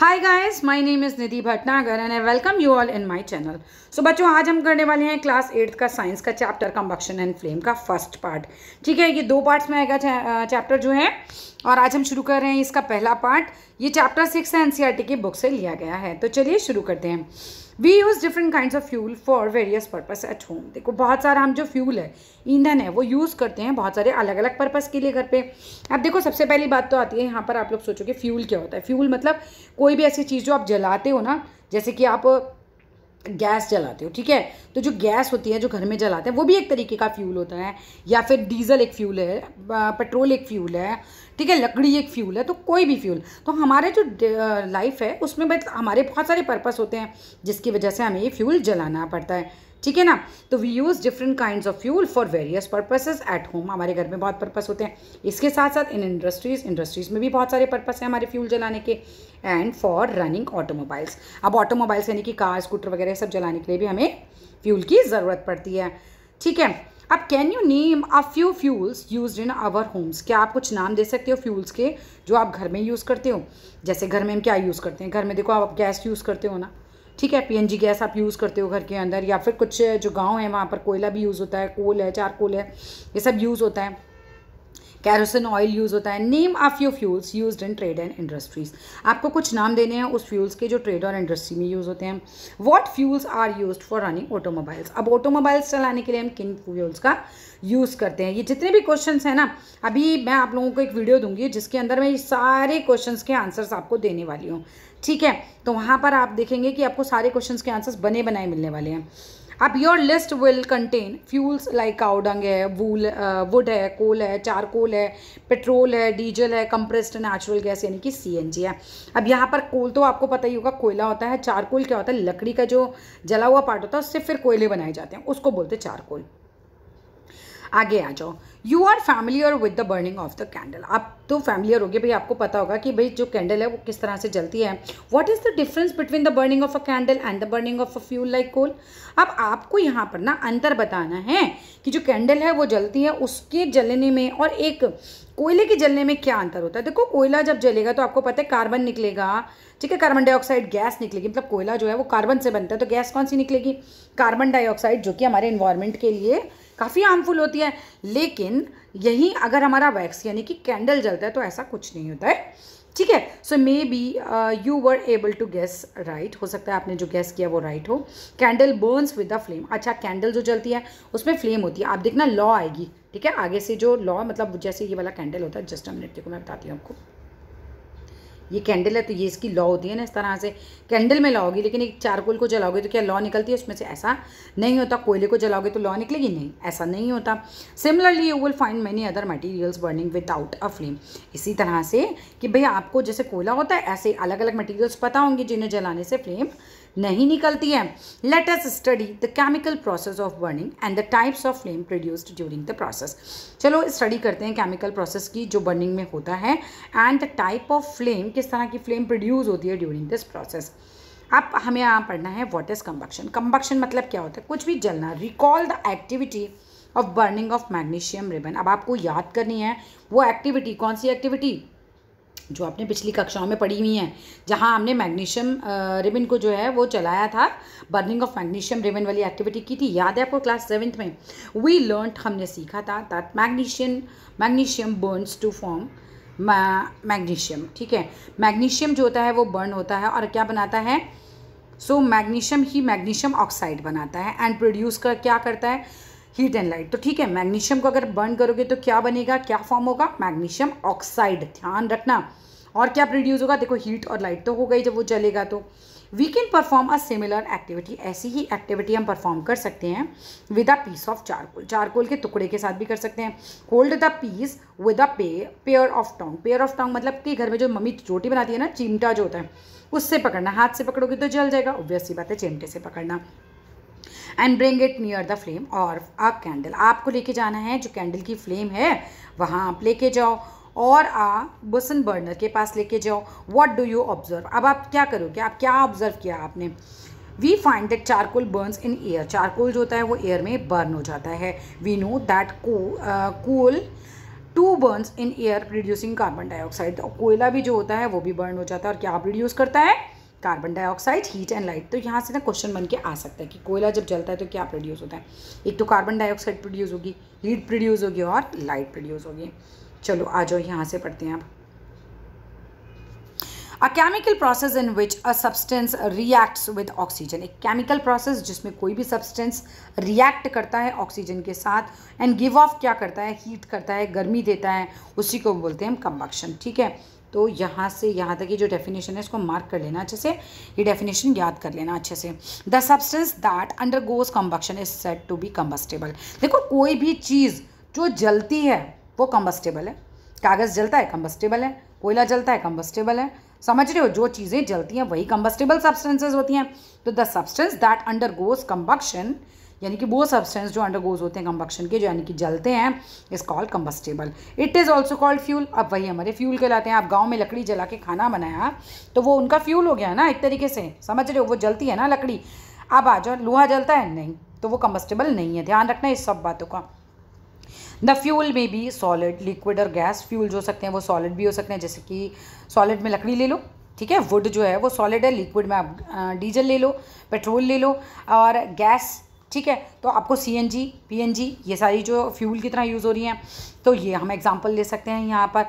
hi guys my name is Nidhi Bhatnagar and I welcome you all in my channel so बच्चों आज हम करने वाले हैं क्लास एट्थ का साइंस का चैप्टर कम्बक्शन एंड फ्लेम का फर्स्ट पार्ट ठीक है ये दो पार्ट्स में आएगा चैप्टर जो है और आज हम शुरू कर रहे हैं इसका पहला पार्ट ये chapter six N C R T की बुक से लिया गया है तो चलिए शुरू करते हैं we use different kind of fuel for various purpose at home देखो बहुत सारा हम जो फ्यूल है ईंधन है वो यूज़ करते हैं बहुत सारे अलग अलग पर्पज़ के लिए घर पे अब देखो सबसे पहली बात तो आती है यहाँ पर आप लोग सोचोगे फ्यूल क्या होता है फ्यूल मतलब कोई भी ऐसी चीज़ जो आप जलाते हो ना जैसे कि आप गैस जलाते हो ठीक है तो जो गैस होती है जो घर में जलाते हैं वो भी एक तरीके का फ्यूल होता है या फिर डीजल एक फ्यूल है पेट्रोल एक फ्यूल है ठीक है लकड़ी एक फ्यूल है तो कोई भी फ्यूल तो हमारे जो लाइफ है उसमें हमारे बहुत सारे पर्पस होते हैं जिसकी वजह से हमें ये फ्यूल जलाना पड़ता है ठीक है ना तो we use different kind of fuel for various purposes at home हमारे घर में बहुत पर्पस होते हैं इसके साथ साथ इन इंडस्ट्रीज़ इंडस्ट्रीज़ में भी बहुत सारे पर्पस हैं हमारे फ्यूल जलाने के एंड फॉर रनिंग ऑटोमोबाइल्स अब ऑटोमोबाइल्स यानी कि कार स्कूटर वगैरह सब जलाने के लिए भी हमें फ्यूल की ज़रूरत पड़ती है ठीक है अब can you name a few fuels use in our homes क्या आप कुछ नाम दे सकते हो फ्यूल्स के जो आप घर में यूज़ करते हो जैसे घर में हम क्या यूज़ करते हैं घर में देखो आप गैस यूज़ करते हो ना ठीक है पीएनजी गैस आप यूज़ करते हो घर के अंदर या फिर कुछ जो गाँव है वहाँ पर कोयला भी यूज़ होता है कोल है चार कोल है ये सब यूज़ होता है कैरोसिन ऑयल यूज़ होता है name of your fuels use in trade and industries आपको कुछ नाम देने हैं उस फ्यूल्स के जो ट्रेड और इंडस्ट्री में यूज़ होते हैं what fuels are use for running automobiles अब ऑटोमोबाइल्स चलाने के लिए हम किन फ्यूल्स का यूज़ करते हैं ये जितने भी क्वेश्चन हैं ना अभी मैं आप लोगों को एक वीडियो दूंगी जिसके अंदर मैं ये सारे क्वेश्चन के आंसर्स आपको देने वाली हूँ ठीक है तो वहाँ पर आप देखेंगे कि आपको सारे क्वेश्चन के आंसर्स बने बनाए मिलने वाले हैं अब your list will contain fuels like cow dung है वूल वुड uh, है कोल है चारकोल है पेट्रोल है डीजल है कंप्रेस्ड नेचुरल गैस यानी कि सी है अब यहाँ पर कोल तो आपको पता ही होगा कोयला होता है चारकोल क्या होता है लकड़ी का जो जला हुआ पार्ट होता है उससे फिर कोयले बनाए जाते हैं उसको बोलते हैं चारकोल आगे आ जाओ you are familiar with the burning of the candle आप तो फैमिलियर हो गए भाई आपको पता होगा कि भाई जो कैंडल है वो किस तरह से जलती है what is the difference between the burning of a candle and the burning of a fuel like coal अब आपको यहाँ पर ना अंतर बताना है कि जो कैंडल है वो जलती है उसके जलने में और एक कोयले के जलने में क्या अंतर होता है देखो कोयला जब जलेगा तो आपको पता है कार्बन निकलेगा ठीक है कार्बन डाइऑक्साइड गैस निकलेगी मतलब कोयला जो है वो कार्बन से बनता है तो गैस कौन सी निकलेगी कार्बन डाइऑक्साइड जो कि हमारे इन्वायरमेंट के लिए काफ़ी हार्मफुल होती है लेकिन यही अगर हमारा वैक्स यानी कि कैंडल जलता है तो ऐसा कुछ नहीं होता है ठीक है so maybe you were able to guess right हो सकता है आपने जो गैस किया वो राइट हो candle burns with the flame अच्छा कैंडल जो जलती है उसमें फ्लेम होती है आप देखना लॉ आएगी ठीक है आगे से जो लॉ मतलब जैसे ये वाला कैंडल होता है जस्ट अ मिनट देखो मैं बताती हूँ आपको ये कैंडल है तो ये इसकी लॉ होती है ना इस तरह से कैंडल में लॉ होगी लेकिन एक चारकोल को जलाओगे तो क्या लॉ निकलती है उसमें से ऐसा नहीं होता कोयले को जलाओगे तो लॉ निकलेगी नहीं ऐसा नहीं होता similarly you will find many other materials burning without a flame इसी तरह से कि भाई आपको जैसे कोयला होता है ऐसे अलग अलग मटीरियल्स पता होंगे जिन्हें जलाने से फ्लेम नहीं निकलती है let us study the chemical process of burning and the types of flame produced during the process चलो स्टडी करते हैं केमिकल प्रोसेस की जो बर्निंग में होता है and the type of flame किस तरह की फ्लेम प्रोड्यूस होती है ड्यूरिंग दिस प्रोसेस अब हमें यहाँ पढ़ना है वॉट इज़ कम्बक्शन कम्बक्शन मतलब क्या होता है कुछ भी जलना recall the activity of burning of magnesium ribbon अब आपको याद करनी है वो एक्टिविटी कौन सी एक्टिविटी जो आपने पिछली कक्षाओं में पढ़ी हुई हैं जहाँ हमने मैग्नीशियम रिबन को जो है वो चलाया था बर्निंग ऑफ मैग्नीशियम रिबन वाली एक्टिविटी की थी याद है आपको क्लास सेवन्थ में वी लर्न हमने सीखा था that magnesium magnesium burns to form magnesium ठीक है मैग्नीशियम जो होता है वो बर्न होता है और क्या बनाता है सो मैग्नीशियम ही मैग्नीशियम ऑक्साइड बनाता है एंड प्रोड्यूस कर क्या करता है हीट एंड लाइट तो ठीक है मैग्नीशियम को अगर बर्न करोगे तो क्या बनेगा क्या फॉर्म होगा मैग्नीशियम ऑक्साइड ध्यान रखना और क्या प्रोड्यूस होगा देखो हीट और लाइट तो होगा ही जब वो जलेगा तो we can perform a similar activity ऐसी ही एक्टिविटी हम परफॉर्म कर सकते हैं with a piece of charcoal charcoal के टुकड़े के साथ भी कर सकते हैं hold the piece with a पे pair of tong pair of tong मतलब कि घर में जो मम्मी रोटी बनाती है ना चिमटा जो होता है उससे पकड़ना हाथ से पकड़ोगे तो जल जाएगा ऑब्वियसली बात है चिमटे से पकड़ना and bring it near the flame और अ कैंडल आपको लेके जाना है जो कैंडल की फ्लेम है वहाँ आप लेके जाओ और आ बसन बर्नर के पास लेके जाओ व्हाट डू यू ऑब्जर्व अब आप क्या करोगे आप क्या ऑब्जर्व किया आपने we find that charcoal burns in air charcoal जो होता है वो एयर में बर्न हो जाता है we know that coal too burns in air producing carbon dioxide कोयला भी जो होता है वो भी बर्न हो जाता है और क्या प्रोड्यूस करता है carbon dioxide heat and light तो यहाँ से ना क्वेश्चन बन के आ सकता है कि कोयला जब जलता है तो क्या प्रोड्यूस होता है एक तो कार्बन डाइऑक्साइड प्रोड्यूस होगी हीट प्रोड्यूस होगी और लाइट प्रोड्यूस होगी चलो आ जाओ यहाँ से पढ़ते हैं आप a chemical process in which a substance reacts with oxygen एक केमिकल प्रोसेस जिसमें कोई भी सब्सटेंस रिएक्ट करता है ऑक्सीजन के साथ एंड गिव ऑफ क्या करता है हीट करता है गर्मी देता है उसी को बोलते हैं हम कम्बक्शन ठीक है तो यहाँ से यहाँ तक ये जो डेफिनेशन है इसको मार्क कर लेना अच्छे से ये डेफिनेशन याद कर लेना अच्छे से the substance that undergoes combustion is said to be combustible देखो कोई भी चीज़ जो जलती है वो कम्बस्टेबल है कागज़ जलता है कम्बस्टेबल है कोयला जलता है कम्बस्टेबल है समझ रहे हो जो चीज़ें जलती हैं वही कम्बस्टेबल सब्सटेंसेज होती हैं तो the substance that undergoes combustion यानी कि वो सब्सटेंस जो अंडरगोज होते हैं कम्बक्शन के जो यानी कि जलते हैं is called combustible it is also called fuel अब वही हमारे फ्यूल कहलाते हैं आप गाँव में लकड़ी जला के खाना बनाया तो वो उनका फ्यूल हो गया ना एक तरीके से समझ रहे हो वो जलती है ना लकड़ी अब आ जाओ लोहा जलता है नहीं तो वो कम्बस्टेबल नहीं है ध्यान रखना इस सब बातों का द फ्यूल में भी सॉलिड लिक्विड और गैस जो हो सकते हैं वो सॉलिड भी हो सकते हैं जैसे कि सॉलिड में लकड़ी ले लो ठीक है वुड जो है वो सॉलिड है लिक्विड में आप डीजल ले लो पेट्रोल ले लो और गैस ठीक है तो आपको C N G P N G ये सारी जो फ्यूल की तरह यूज़ हो रही हैं तो ये हम एग्जाम्पल ले सकते हैं यहाँ पर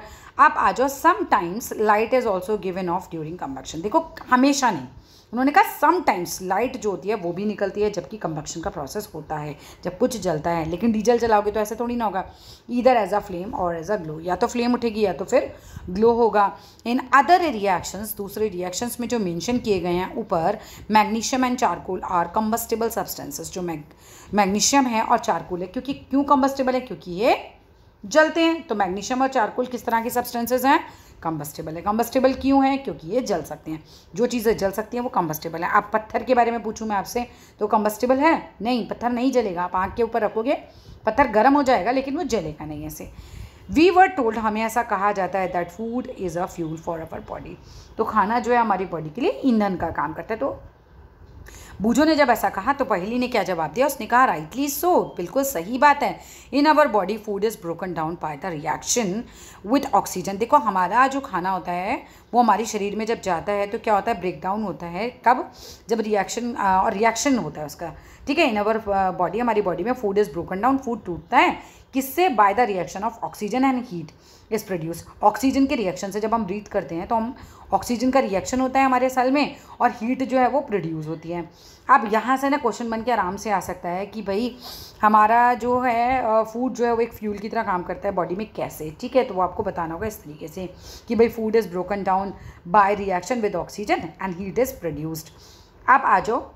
आप आ जाओ sometimes light is also given off during combustion देखो हमेशा नहीं उन्होंने कहा समटाइम्स लाइट जो होती है वो भी निकलती है जबकि कम्बक्शन का प्रोसेस होता है जब कुछ जलता है लेकिन डीजल जलाओगे तो ऐसा थोड़ी ना होगा इधर एज अ फ्लेम और एज अ ग्लो या तो फ्लेम उठेगी या तो फिर ग्लो होगा इन अदर रिएक्शंस दूसरे रिएक्शंस में जो मेंशन किए गए हैं ऊपर magnesium and charcoal are combustible substances जो मैग मैग्नीशियम है और चारकोल है क्योंकि क्यों कम्बस्टेबल है क्योंकि ये जलते हैं तो मैग्नीशियम और चारकोल किस तरह के सब्सटेंसेज हैं कम्बस्टेबल है कम्बस्टेबल क्यों है क्योंकि ये जल सकते हैं जो चीज़ें जल सकती हैं वो कम्बस्टेबल है आप पत्थर के बारे में पूछूँ मैं आपसे तो कम्बस्टेबल है नहीं पत्थर नहीं जलेगा आप आँख के ऊपर रखोगे पत्थर गर्म हो जाएगा लेकिन वो जलेगा नहीं ऐसे वी वर टोल्ड हमें ऐसा कहा जाता है that food is a fuel for our body तो खाना जो है हमारी बॉडी के लिए ईंधन का काम करता है तो बूझो ने जब ऐसा कहा तो पहली ने क्या जवाब दिया उसने कहा राइटली सो बिल्कुल सही बात है in our body food is broken down by the reaction with oxygen देखो हमारा जो खाना होता है वो हमारे शरीर में जब जाता है तो क्या होता है ब्रेक डाउन होता है कब जब रिएक्शन और रिएक्शन होता है उसका ठीक है इन अवर बॉडी हमारी बॉडी में food is broken down food टूटता है किससे by the reaction of oxygen and heat is produce oxygen के रिएक्शन से जब हम ब्रीथ करते हैं तो हम ऑक्सीजन का रिएक्शन होता है हमारे सेल में और हीट जो है वो प्रोड्यूस होती है अब यहाँ से ना क्वेश्चन बन के आराम से आ सकता है कि भाई हमारा जो है फूड जो है वो एक फ्यूल की तरह काम करता है बॉडी में कैसे ठीक है तो वो आपको बताना होगा इस तरीके से कि भाई food is broken down by reaction with oxygen and heat is produced आप आ जाओ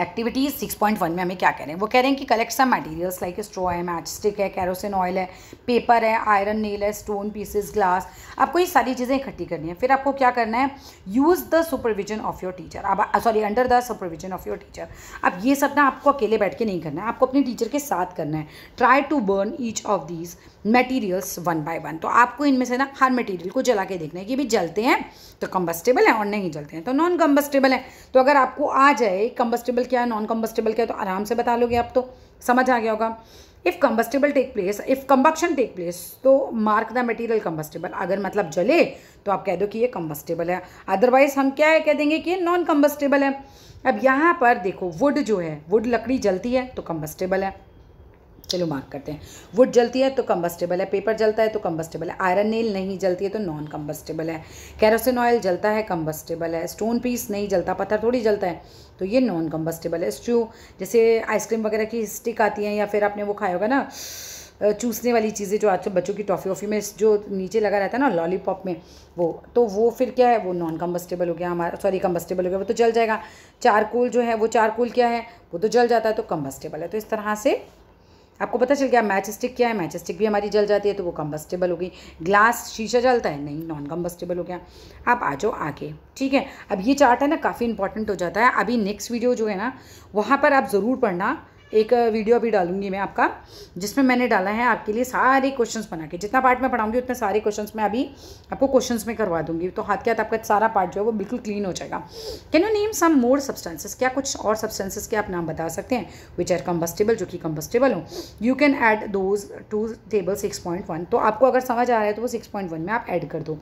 एक्टिविटीज़ 6.1 में हमें क्या कह रहे हैं वो कह रहे हैं कि collect some materials like straw है मैच स्टिक है कैरोसिन ऑयल है पेपर है आयरन नेल है स्टोन पीसेस ग्लास आपको ये सारी चीज़ें इकट्ठी करनी है फिर आपको क्या करना है use the supervision of your teacher अब sorry under the supervision of your teacher अब ये सब ना आपको अकेले बैठ के नहीं करना है आपको अपने टीचर के साथ करना है try to burn each of these materials one by one तो आपको इनमें से ना हर मटीरियल को जला के देखना है कि भी जलते हैं तो कम्बस्टेबल है और नहीं जलते हैं तो नॉन कम्बस्टेबल है तो अगर आपको आ जाए कम्बस्टेबल कम्बस्टेबल क्या है नॉन कम्बस्टेबल क्या है तो आराम से बता लोगे आप तो समझ आ गया होगा if combustible take place if combustion take place तो मार्क द मटीरियल कम्बस्टेबल अगर मतलब जले तो आप कह दो कि ये कम्बस्टेबल है अदरवाइज़ हम क्या है कह देंगे कि ये नॉन कम्बस्टेबल है अब यहाँ पर देखो वुड जो है वुड लकड़ी जलती है तो कम्बस्टेबल है चलो मार्क करते हैं वुड जलती है तो कम्बस्टेबल है पेपर जलता है तो कम्बस्टेबल है आयरन नेल नहीं जलती है तो नॉन कम्बस्टेबल है कैरोसिन ऑयल जलता है कम्बस्टेबल है स्टोन पीस नहीं जलता पत्थर थोड़ी जलता है तो ये नॉन कम्बस्टेबल है स्ट्यू जैसे आइसक्रीम वगैरह की स्टिक आती है या फिर आपने वो खाया होगा ना चूसने वाली चीज़ें जो आजकल बच्चों की टॉफ़ी वॉफ़ी में जो नीचे लगा रहता है ना लॉलीपॉप में वो तो वो फिर क्या है वो नॉन कम्बस्टेबल हो गया हमारा सॉरी कम्बस्टेबल हो गया वो तो जल जाएगा चारकोल जो है वो चारकोल क्या है वो तो जल जाता है तो कम्बस्टेबल है तो इस तरह से आपको पता चल गया मैच स्टिक क्या है मैच स्टिक भी हमारी जल जाती है तो वो कम्बस्टेबल हो गई ग्लास शीशा जलता है नहीं नॉन कम्बस्टेबल हो गया आप आ जाओ आगे ठीक है अब ये चार्ट है ना काफ़ी इंपॉर्टेंट हो जाता है अभी नेक्स्ट वीडियो जो है ना वहाँ पर आप ज़रूर पढ़ना एक वीडियो भी डालूंगी मैं आपका जिसमें मैंने डाला है आपके लिए सारे क्वेश्चंस बना के जितना पार्ट मैं पढ़ाऊंगी उतने सारे क्वेश्चंस मैं अभी आपको क्वेश्चंस में करवा दूंगी तो हाथ के हाथ आपका सारा पार्ट जो है वो बिल्कुल क्लीन हो जाएगा can you name some more substances क्या कुछ और सब्सटेंसेस के आप नाम बता सकते हैं विच आर कम्बस्टेबल जो कि कम्बस्टेबल हो you can add those to table six point one तो आपको अगर समझ आ रहा है तो वो सिक्स पॉइंट वन में आप ऐड कर दो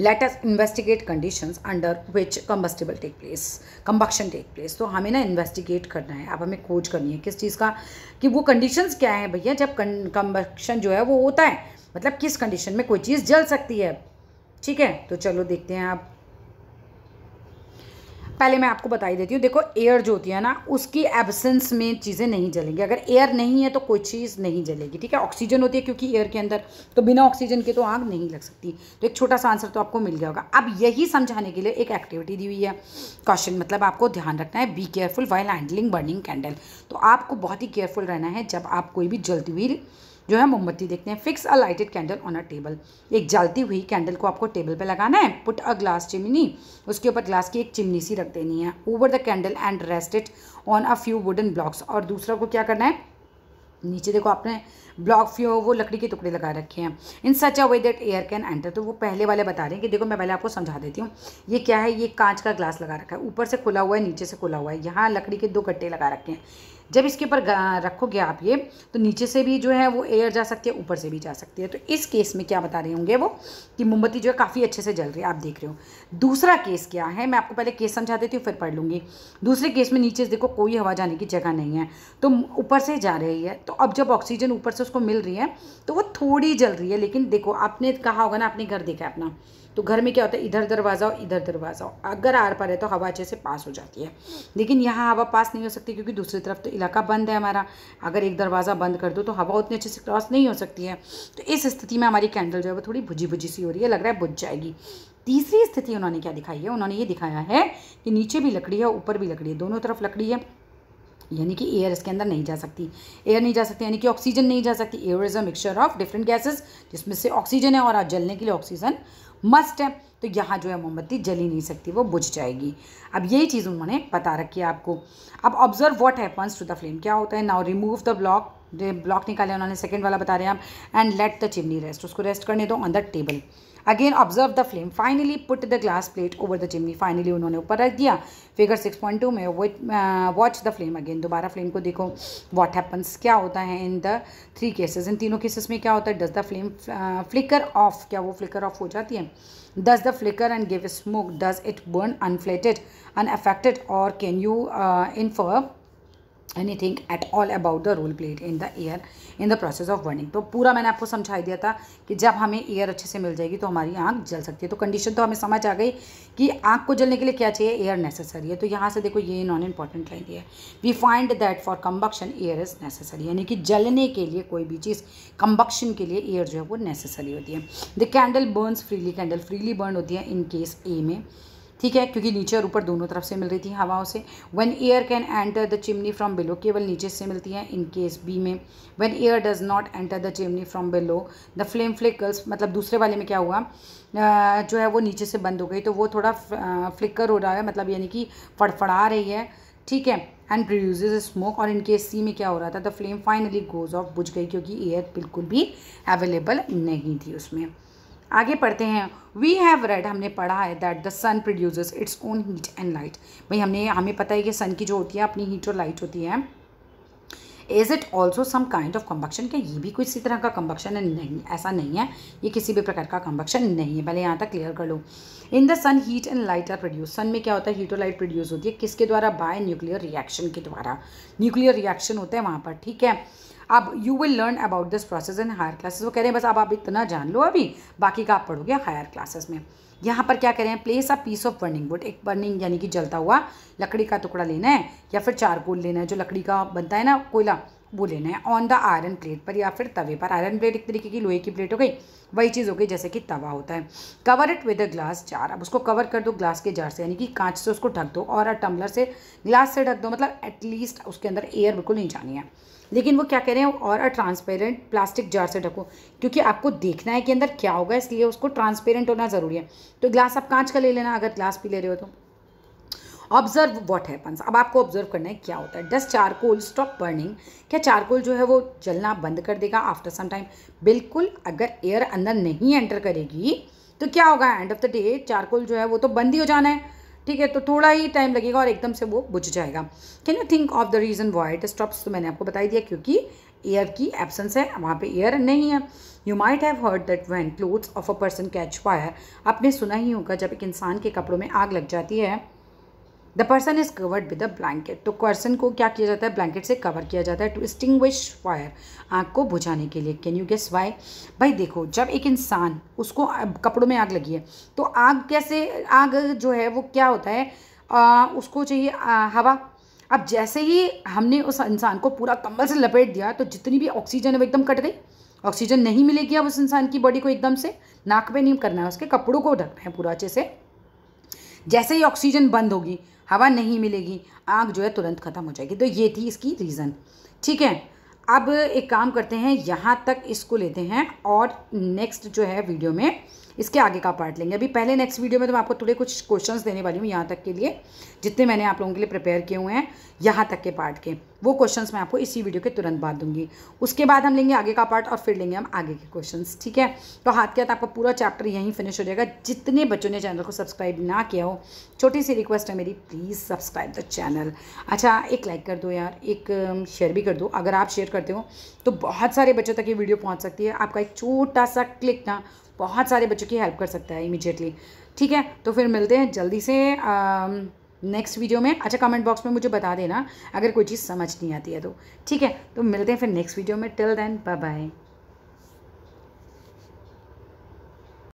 let us investigate conditions under which combustible take place combustion take place तो हमें ना इन्वेस्टिगेट करना है अब हमें खोज करनी है किस चीज़ का कि वो कंडीशंस क्या है भैया जब कम्बक्शन जो है वो होता है मतलब किस कंडीशन में कोई चीज़ जल सकती है ठीक है तो चलो देखते हैं आप पहले मैं आपको बताई देती हूँ देखो एयर जो होती है ना उसकी एबसेंस में चीज़ें नहीं जलेंगी अगर एयर नहीं है तो कोई चीज़ नहीं जलेगी ठीक है ऑक्सीजन होती है क्योंकि एयर के अंदर तो बिना ऑक्सीजन के तो आग नहीं लग सकती तो एक छोटा सा आंसर तो आपको मिल गया होगा अब यही समझाने के लिए एक एक्टिविटी दी हुई है क्वेश्चन मतलब आपको ध्यान रखना है be careful while handling burning candle तो आपको बहुत ही केयरफुल रहना है जब आप कोई भी जलती हुई जो है मोमबत्ती देखते हैं fix a lighted candle on a table एक जलती हुई कैंडल को आपको टेबल पे लगाना है पुट अ ग्लास चिमनी उसके ऊपर ग्लास की एक चिमनी सी रख देनी है over the candle and rested on a few wooden blocks और दूसरा को क्या करना है नीचे देखो आपने ब्लॉक फ्यू वो लकड़ी के टुकड़े लगा रखे हैं in such a way that air can enter तो वो पहले वाले बता रहे हैं कि देखो मैं पहले आपको समझा देती हूँ ये क्या है ये कांच का ग्लास लगा रखा है ऊपर से खुला हुआ है नीचे से खुला हुआ है यहाँ लकड़ी के दो गट्टे लगा रखे हैं जब इसके ऊपर रखोगे आप ये तो नीचे से भी जो है वो एयर जा सकती है ऊपर से भी जा सकती है तो इस केस में क्या बता रहे होंगे वो कि मोमबत्ती जो है काफ़ी अच्छे से जल रही है आप देख रहे हो दूसरा केस क्या है मैं आपको पहले केस समझा देती हूँ फिर पढ़ लूँगी दूसरे केस में नीचे देखो कोई हवा जाने की जगह नहीं है तो ऊपर से जा रही है तो अब जब ऑक्सीजन ऊपर से उसको मिल रही है तो वो थोड़ी जल रही है लेकिन देखो आपने कहा होगा ना आपने घर देखा है अपना तो घर में क्या होता है इधर दरवाज़ा हो इधर दरवाज़ा हो अगर आर पार है तो हवा अच्छे से पास हो जाती है लेकिन यहाँ हवा पास नहीं हो सकती क्योंकि दूसरी तरफ तो इलाका बंद है हमारा अगर एक दरवाज़ा बंद कर दो तो हवा उतनी अच्छे से क्रॉस नहीं हो सकती है तो इस स्थिति में हमारी कैंडल जो है वो थोड़ी भुजी भुजी सी हो रही है लग रहा है बुझ जाएगी तीसरी स्थिति उन्होंने क्या दिखाई है उन्होंने ये दिखाया है कि नीचे भी लकड़ी है ऊपर भी लकड़ी है दोनों तरफ लकड़ी है यानी कि एयर इसके अंदर नहीं जा सकती एयर नहीं जा सकती यानी कि ऑक्सीजन नहीं जा सकती air is a mixture of different gases जिसमें से ऑक्सीजन है और आज जलने के लिए ऑक्सीजन मस्ट है तो यहाँ जो है मोमबत्ती जल ही नहीं सकती वो बुझ जाएगी अब यही चीज़ उन्होंने बता रखी है आपको अब observe what happens to the flame क्या होता है now remove the block block निकाले उन्होंने सेकेंड वाला बता रहे हैं आप and let the chimney rest उसको रेस्ट करने दो on the table again observe the flame finally put the glass plate over the chimney finally उन्होंने ऊपर रख दिया फिगर 6.2 में वॉच द फ्लेम अगेन दोबारा फ्लेम को देखो व्हाट हैपन्स क्या होता है इन द थ्री केसेस इन तीनों केसेस में क्या होता है does the flame flicker off क्या वो फ्लिकर ऑफ हो जाती है does the flicker and give smoke does it burn unflated unaffected और can you infer anything at all about the role played in the air in the process of burning तो पूरा मैंने आपको समझाई दिया था कि जब हमें एयर अच्छे से मिल जाएगी तो हमारी आँख जल सकती है तो कंडीशन तो हमें समझ आ गई कि आँख को जलने के लिए क्या चाहिए एयर नेसेसरी है तो यहाँ से देखो ये नॉन इंपॉर्टेंट लाइन है we find that for combustion air is necessary यानी कि जलने के लिए कोई भी चीज़ कम्बक्शन के लिए एयर जो है वो नेसेसरी होती है the candle burns freely candle freely burn होती है इन केस ए में ठीक है क्योंकि नीचे और ऊपर दोनों तरफ से मिल रही थी हवाओं से one air can enter the chimney from below केवल नीचे से मिलती है इन केस बी में one air does not enter the chimney from below the flame flickers मतलब दूसरे वाले में क्या हुआ जो है वो नीचे से बंद हो गई तो वो थोड़ा फ्लिकर हो रहा है मतलब यानी कि फड़फड़ा रही है ठीक है एंड प्रोड्यूज स्मोक और इनके सी में क्या हो रहा था the flame finally goes off बुझ गई क्योंकि एयर बिल्कुल भी अवेलेबल नहीं थी उसमें आगे पढ़ते हैं वी हैव रेड हमने पढ़ा है that the sun produces its own heat and light भाई हमने हमें पता है कि सन की जो होती है अपनी हीट और लाइट होती है is it also some kind of combustion क्या ये भी किसी तरह का कम्बक्शन है नहीं ऐसा नहीं है ये किसी भी प्रकार का कम्बक्शन नहीं है पहले यहाँ तक क्लियर कर लो in the sun heat and light are produce sun में क्या होता है हीट और लाइट प्रोड्यूस होती है किसके द्वारा बाय न्यूक्लियर रिएक्शन के द्वारा न्यूक्लियर रिएक्शन होता है वहाँ पर ठीक है अब you will learn about this process in higher classes वो कह रहे हैं बस अब आप इतना जान लो अभी बाकी का आप पढ़ोगे हायर क्लासेस में यहाँ पर क्या कह रहे हैं place a piece of burning wood एक बर्निंग यानी कि जलता हुआ लकड़ी का टुकड़ा लेना है या फिर चारकोल लेना है जो लकड़ी का बनता है ना कोयला वो लेना है ऑन द आयरन प्लेट पर या फिर तवे पर आयरन प्लेट एक तरीके की लोहे की प्लेट हो गई वही चीज़ हो गई जैसे कि तवा होता है cover it with a glass jar अब उसको कवर कर दो ग्लास के जार से यानी कि कांच से उसको ढक दो और टम्बलर से ग्लास से ढक दो मतलब एटलीस्ट उसके अंदर एयर बिल्कुल नहीं जानी है लेकिन वो क्या कह रहे हैं और अ ट्रांसपेरेंट प्लास्टिक जार से ढको क्योंकि आपको देखना है कि अंदर क्या होगा इसलिए उसको ट्रांसपेरेंट होना ज़रूरी है तो ग्लास आप कांच का ले लेना अगर ग्लास भी ले रहे हो तो ऑब्जर्व वॉट हैपन्स अब आपको ऑब्जर्व करना है क्या होता है डस्ट चारकोल स्टॉप बर्निंग क्या चारकोल जो है वो जलना बंद कर देगा आफ्टर सम टाइम बिल्कुल अगर एयर अंदर नहीं एंटर करेगी तो क्या होगा end of the day charcoal जो है वो तो बंद ही हो जाना है ठीक है तो थोड़ा ही टाइम लगेगा और एकदम से वो बुझ जाएगा can you think of the reason why it stops तो मैंने आपको बताई दिया क्योंकि एयर की एब्सेंस है वहाँ पे एयर नहीं है you might have heard that when clothes of a person catch fire आपने सुना ही होगा जब एक इंसान के कपड़ों में आग लग जाती है the person is covered with a blanket तो पर्सन को क्या किया जाता है ब्लैंकेट से कवर किया जाता है टू एक्सटिंग्विश फायर आग को बुझाने के लिए कैन यू गेस वाई भाई देखो जब एक इंसान उसको कपड़ों में आग लगी है तो आग कैसे आग जो है वो क्या होता है आ, उसको चाहिए आ, हवा अब जैसे ही हमने उस इंसान को पूरा कंबल से लपेट दिया तो जितनी भी ऑक्सीजन है वो एकदम कट गई ऑक्सीजन नहीं मिलेगी अब उस इंसान की बॉडी को एकदम से नाक में नहीं करना है उसके कपड़ों को ढकना है पूरा अच्छे से जैसे ही ऑक्सीजन बंद होगी हवा नहीं मिलेगी आग जो है तुरंत ख़त्म हो जाएगी तो ये थी इसकी रीज़न ठीक है अब एक काम करते हैं यहाँ तक इसको लेते हैं और नेक्स्ट जो है वीडियो में इसके आगे का पार्ट लेंगे अभी पहले नेक्स्ट वीडियो में तो मैं आपको थोड़े कुछ क्वेश्चन देने वाली हूँ यहाँ तक के लिए जितने मैंने आप लोगों के लिए प्रिपेयर किए हुए हैं यहाँ तक के पार्ट के वो क्वेश्चन मैं आपको इसी वीडियो के तुरंत बाद दूंगी उसके बाद हम लेंगे आगे का पार्ट और फिर लेंगे हम आगे के क्वेश्चन ठीक है तो हाथ के हाथ आपका पूरा चैप्टर यहीं फिनिश हो जाएगा जितने बच्चों ने चैनल को सब्सक्राइब ना किया हो छोटी सी रिक्वेस्ट है मेरी प्लीज़ सब्सक्राइब द चैनल अच्छा एक लाइक कर दो यार एक शेयर um, भी कर दो अगर आप शेयर करते हो तो बहुत सारे बच्चों तक ये वीडियो पहुँच सकती है आपका एक छोटा सा क्लिक ना बहुत सारे बच्चों की हेल्प कर सकता है इमीजिएटली ठीक है तो फिर मिलते हैं जल्दी से नेक्स्ट um, वीडियो में अच्छा कमेंट बॉक्स में मुझे बता देना अगर कोई चीज़ समझ नहीं आती है तो ठीक है तो मिलते हैं फिर नेक्स्ट वीडियो में टिल देन बाय बाय